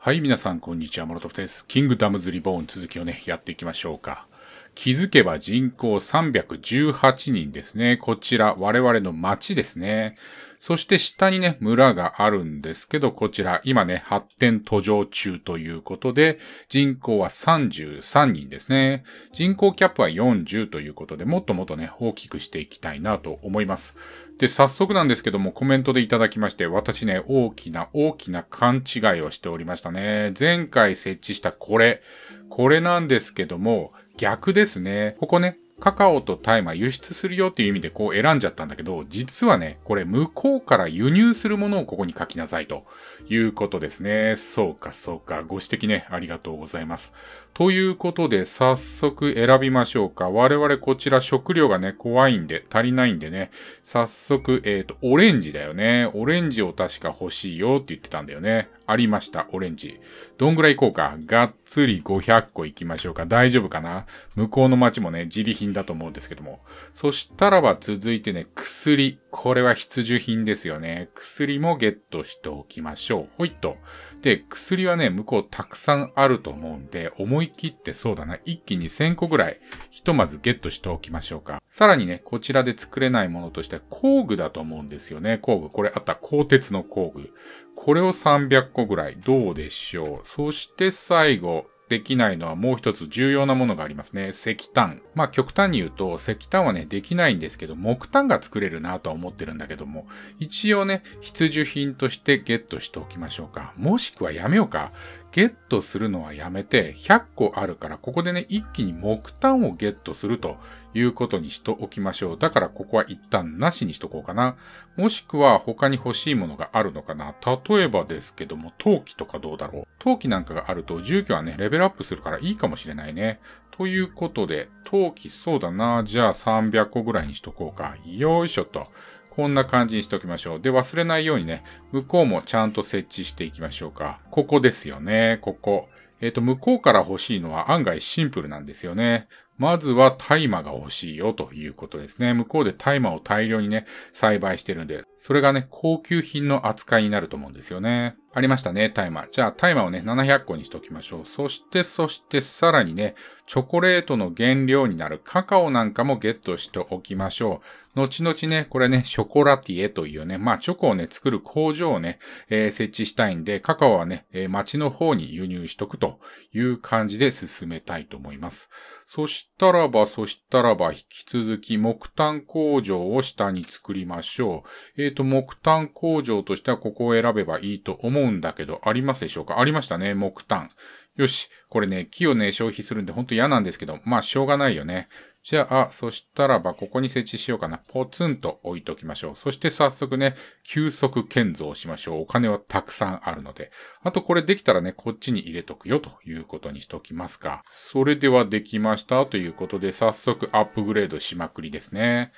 はい、皆さん、こんにちは。モロトフです。キングダムズ・リボーン続きをね、やっていきましょうか。気づけば人口318人ですね。こちら、我々の町ですね。そして下にね、村があるんですけど、こちら、今ね、発展途上中ということで、人口は33人ですね。人口キャップは40ということで、もっともっとね、大きくしていきたいなと思います。で、早速なんですけども、コメントでいただきまして、私ね、大きな大きな勘違いをしておりましたね。前回設置したこれ、これなんですけども、逆ですね。ここね、カカオと大麻輸出するよっていう意味でこう選んじゃったんだけど、実はね、これ向こうから輸入するものをここに書きなさいということですね。そうかそうか、ご指摘ね、ありがとうございます。ということで、早速選びましょうか。我々こちら食料がね、怖いんで、足りないんでね。早速、えっ、ー、と、オレンジだよね。オレンジを確か欲しいよって言ってたんだよね。ありました、オレンジ。どんぐらい行こうか。がっつり500個行きましょうか。大丈夫かな向こうの街もね、自利品だと思うんですけども。そしたらば続いてね、薬。これは必需品ですよね。薬もゲットしておきましょう。ほいっと。で、薬はね、向こうたくさんあると思うんで、思い切ってそうだな、一気に1000個ぐらい、ひとまずゲットしておきましょうか。さらにね、こちらで作れないものとしては工具だと思うんですよね。工具。これあった鋼鉄の工具。これを300個ぐらい。どうでしょう。そして最後、できないのはもう一つ重要なものがありますね。石炭。まあ極端に言うと石炭はね、できないんですけど、木炭が作れるなとは思ってるんだけども、一応ね、必需品としてゲットしておきましょうか。もしくはやめようか。ゲットするのはやめて、100個あるから、ここでね、一気に木炭をゲットするということにしとおきましょう。だからここは一旦なしにしとこうかな。もしくは他に欲しいものがあるのかな。例えばですけども、陶器とかどうだろう。陶器なんかがあると住居はね、レベルアップするからいいかもしれないね。ということで、陶器そうだな。じゃあ300個ぐらいにしとこうか。よいしょと。こんな感じにしておきましょう。で、忘れないようにね、向こうもちゃんと設置していきましょうか。ここですよね。ここ。えっ、ー、と、向こうから欲しいのは案外シンプルなんですよね。まずは大麻が欲しいよということですね。向こうで大麻を大量にね、栽培してるんで、それがね、高級品の扱いになると思うんですよね。ありましたね、大麻。じゃあ大麻をね、700個にしておきましょう。そして、そしてさらにね、チョコレートの原料になるカカオなんかもゲットしておきましょう。後々ね、これね、ショコラティエというね、まあチョコをね、作る工場をね、えー、設置したいんで、カカオはね、えー、町の方に輸入しとくという感じで進めたいと思います。そしたらば、そしたらば、引き続き木炭工場を下に作りましょう。えっ、ー、と、木炭工場としてはここを選べばいいと思うんだけど、ありますでしょうかありましたね、木炭。よし。これね、木をね、消費するんでほんと嫌なんですけど、まあ、しょうがないよね。じゃあ、そしたらば、ここに設置しようかな。ポツンと置いときましょう。そして早速ね、急速建造しましょう。お金はたくさんあるので。あとこれできたらね、こっちに入れとくよということにしときますか。それではできましたということで、早速アップグレードしまくりですね。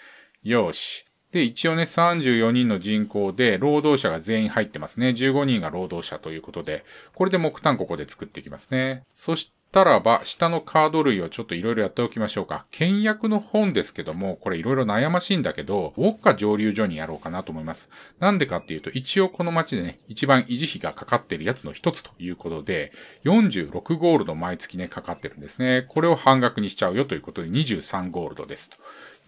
よし。で、一応ね、34人の人口で、労働者が全員入ってますね。15人が労働者ということで、これで木炭ここで作っていきますね。そしたらば、下のカード類をちょっといろいろやっておきましょうか。倹約の本ですけども、これいろいろ悩ましいんだけど、ウォッカ蒸留所にやろうかなと思います。なんでかっていうと、一応この街でね、一番維持費がかかってるやつの一つということで、46ゴールド毎月ね、かかってるんですね。これを半額にしちゃうよということで、23ゴールドです。と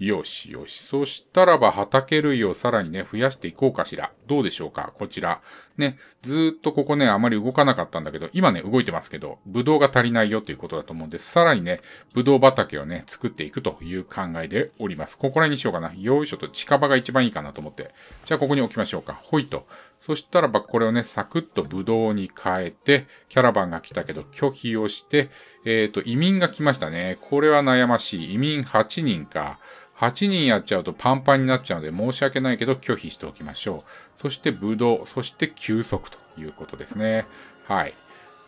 よしよし。そしたらば畑類をさらにね、増やしていこうかしら。どうでしょうかこちら。ね、ずっとここね、あまり動かなかったんだけど、今ね、動いてますけど、ブドウが足りないよということだと思うんです。さらにね、ブドウ畑をね、作っていくという考えでおります。ここら辺にしようかな。よいしょと近場が一番いいかなと思って。じゃあ、ここに置きましょうか。ほいと。そしたらばこれをね、サクッとブドウに変えて、キャラバンが来たけど拒否をして、えっ、ー、と、移民が来ましたね。これは悩ましい。移民8人か。8人やっちゃうとパンパンになっちゃうので申し訳ないけど拒否しておきましょう。そしてブドウ、そして休息ということですね。はい。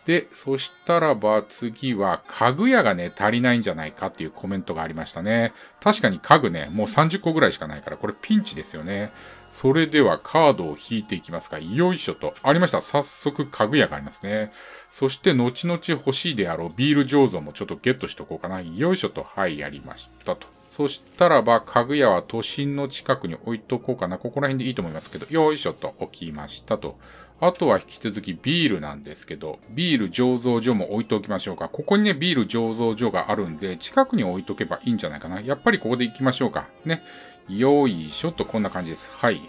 で、そしたらば次は家具屋がね、足りないんじゃないかっていうコメントがありましたね。確かに家具ね、もう30個ぐらいしかないから、これピンチですよね。それではカードを引いていきますか。よいしょと。ありました。早速家具屋がありますね。そして後々欲しいであろうビール醸造もちょっとゲットしとこうかな。よいしょと。はい、やりましたと。そしたらば、家具屋は都心の近くに置いとこうかな。ここら辺でいいと思いますけど、よいしょと置きましたと。あとは引き続きビールなんですけど、ビール醸造所も置いておきましょうか。ここにね、ビール醸造所があるんで、近くに置いとけばいいんじゃないかな。やっぱりここで行きましょうか。ね。よいしょと、こんな感じです。はい。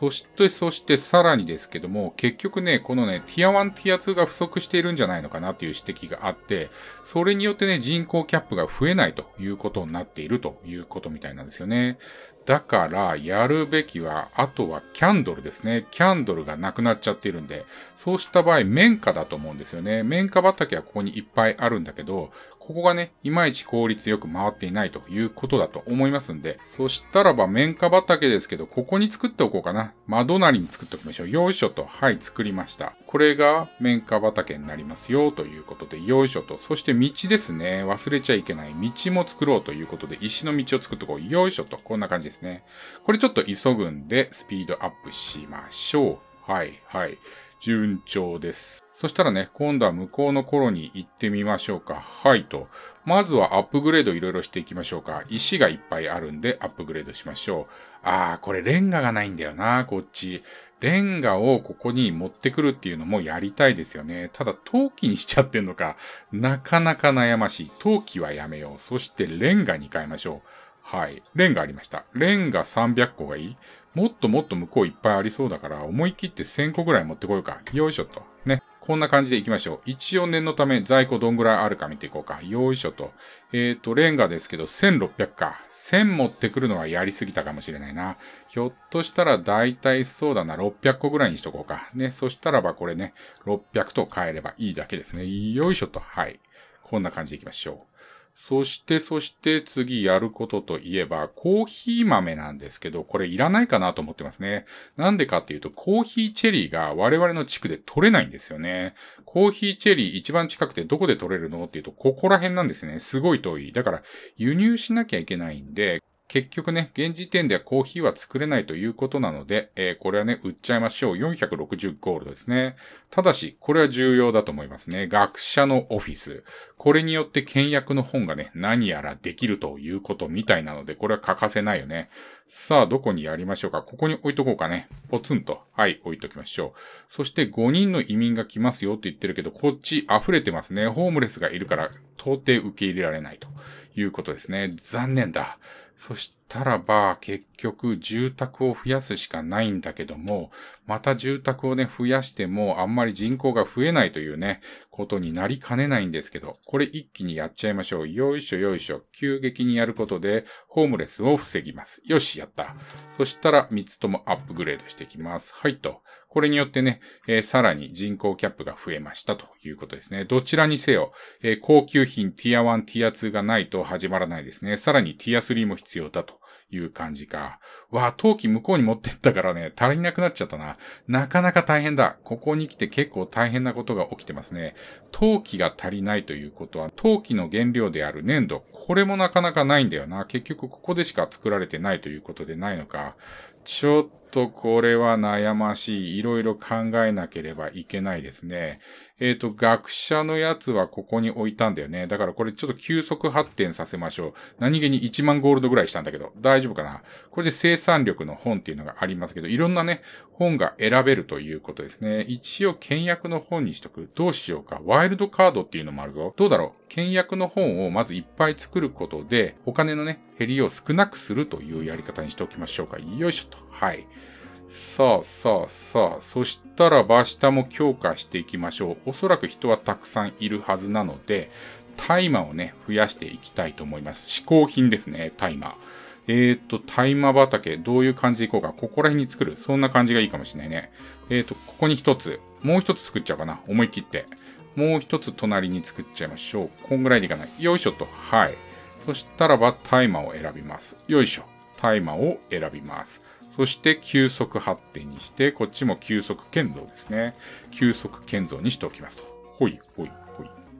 そして、そして、さらにですけども、結局ね、このね、ティア1、ティア2が不足しているんじゃないのかなという指摘があって、それによってね、人口キャップが増えないということになっているということみたいなんですよね。だから、やるべきは、あとはキャンドルですね。キャンドルがなくなっちゃっているんで、そうした場合、綿花だと思うんですよね。綿花畑はここにいっぱいあるんだけど、ここがね、いまいち効率よく回っていないということだと思いますんで、そしたらば綿花畑ですけど、ここに作っておこうかな。窓なりに作っておきましょう。よいしょと、はい、作りました。これが綿花畑になりますよということで、よいしょと。そして道ですね。忘れちゃいけない。道も作ろうということで、石の道を作っとこう。よいしょと。こんな感じですね。これちょっと急ぐんで、スピードアップしましょう。はい、はい。順調です。そしたらね、今度は向こうの頃に行ってみましょうか。はいと。まずはアップグレードいろいろしていきましょうか。石がいっぱいあるんでアップグレードしましょう。あー、これレンガがないんだよな、こっち。レンガをここに持ってくるっていうのもやりたいですよね。ただ、陶器にしちゃってんのか、なかなか悩ましい。陶器はやめよう。そしてレンガに変えましょう。はい。レンガありました。レンガ300個がいいもっともっと向こういっぱいありそうだから、思い切って1000個ぐらい持ってこようか。よいしょと。ね。こんな感じでいきましょう。一応念のため在庫どんぐらいあるか見ていこうか。よいしょと。えっ、ー、と、レンガですけど、1600か。1000持ってくるのはやりすぎたかもしれないな。ひょっとしたら大体そうだな。600個ぐらいにしとこうか。ね。そしたらばこれね、600と変えればいいだけですね。よいしょと。はい。こんな感じでいきましょう。そして、そして次やることといえば、コーヒー豆なんですけど、これいらないかなと思ってますね。なんでかっていうと、コーヒーチェリーが我々の地区で取れないんですよね。コーヒーチェリー一番近くてどこで取れるのっていうと、ここら辺なんですね。すごい遠い。だから、輸入しなきゃいけないんで、結局ね、現時点ではコーヒーは作れないということなので、えー、これはね、売っちゃいましょう。460ゴールドですね。ただし、これは重要だと思いますね。学者のオフィス。これによって倹約の本がね、何やらできるということみたいなので、これは欠かせないよね。さあ、どこにやりましょうか。ここに置いとこうかね。ポツンと。はい、置いときましょう。そして5人の移民が来ますよって言ってるけど、こっち溢れてますね。ホームレスがいるから、到底受け入れられないということですね。残念だ。そしたらば、結局住宅を増やすしかないんだけども、また住宅をね、増やしてもあんまり人口が増えないというね、ことになりかねないんですけど、これ一気にやっちゃいましょう。よいしょよいしょ。急激にやることで、ホームレスを防ぎます。よし、やった。そしたら3つともアップグレードしていきます。はいと。これによってね、えー、さらに人口キャップが増えましたということですね。どちらにせよ、えー、高級品ティア1、ティア2がないと始まらないですね。さらにティア3も必要だという感じか。わあ、陶器向こうに持ってったからね、足りなくなっちゃったな。なかなか大変だ。ここに来て結構大変なことが起きてますね。陶器が足りないということは、陶器の原料である粘土、これもなかなかないんだよな。結局ここでしか作られてないということでないのか。ちょっとこれは悩ましい。いろいろ考えなければいけないですね。えっ、ー、と、学者のやつはここに置いたんだよね。だからこれちょっと急速発展させましょう。何気に1万ゴールドぐらいしたんだけど、大丈夫かなこれで生産力の本っていうのがありますけど、いろんなね、本が選べるということですね。一応、倹約の本にしとく。どうしようか。ワイルドカードっていうのもあるぞ。どうだろう倹約の本をまずいっぱい作ることで、お金のね、減りを少なくするというやり方にしておきましょうか。よいしょと。はい。さあさあさあ、そしたらば下も強化していきましょう。おそらく人はたくさんいるはずなので、大麻をね、増やしていきたいと思います。嗜好品ですね、大麻。えっ、タと、大麻畑、どういう感じでいこうか。ここら辺に作る。そんな感じがいいかもしれないね。えっ、と、ここに一つ。もう一つ作っちゃおうかな。思い切って。もう一つ隣に作っちゃいましょう。こんぐらいでいかない。よいしょと。はい。そしたらばタイマーを選びます。よいしょ。タイマーを選びます。そして急速発展にして、こっちも急速建造ですね。急速建造にしておきますと。ほいほい。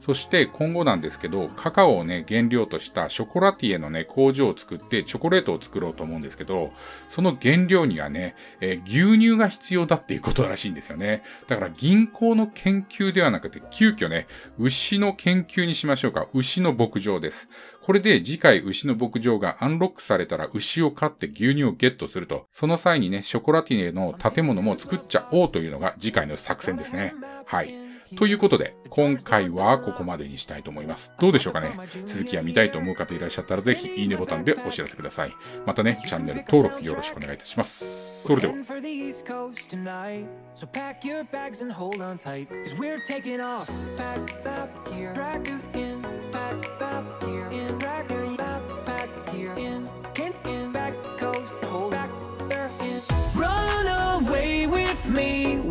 そして今後なんですけど、カカオをね、原料としたショコラティエのね、工場を作ってチョコレートを作ろうと思うんですけど、その原料にはね、えー、牛乳が必要だっていうことらしいんですよね。だから銀行の研究ではなくて、急遽ね、牛の研究にしましょうか。牛の牧場です。これで次回牛の牧場がアンロックされたら牛を飼って牛乳をゲットすると、その際にね、ショコラティエの建物も作っちゃおうというのが次回の作戦ですね。はい。ということで、今回はここまでにしたいと思います。どうでしょうかね続きは見たいと思う方いらっしゃったらぜひいいねボタンでお知らせください。またね、チャンネル登録よろしくお願いいたします。それでは。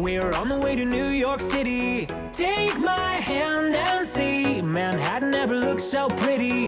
We're on the way to New York City. Take my hand and see Manhattan never looked so pretty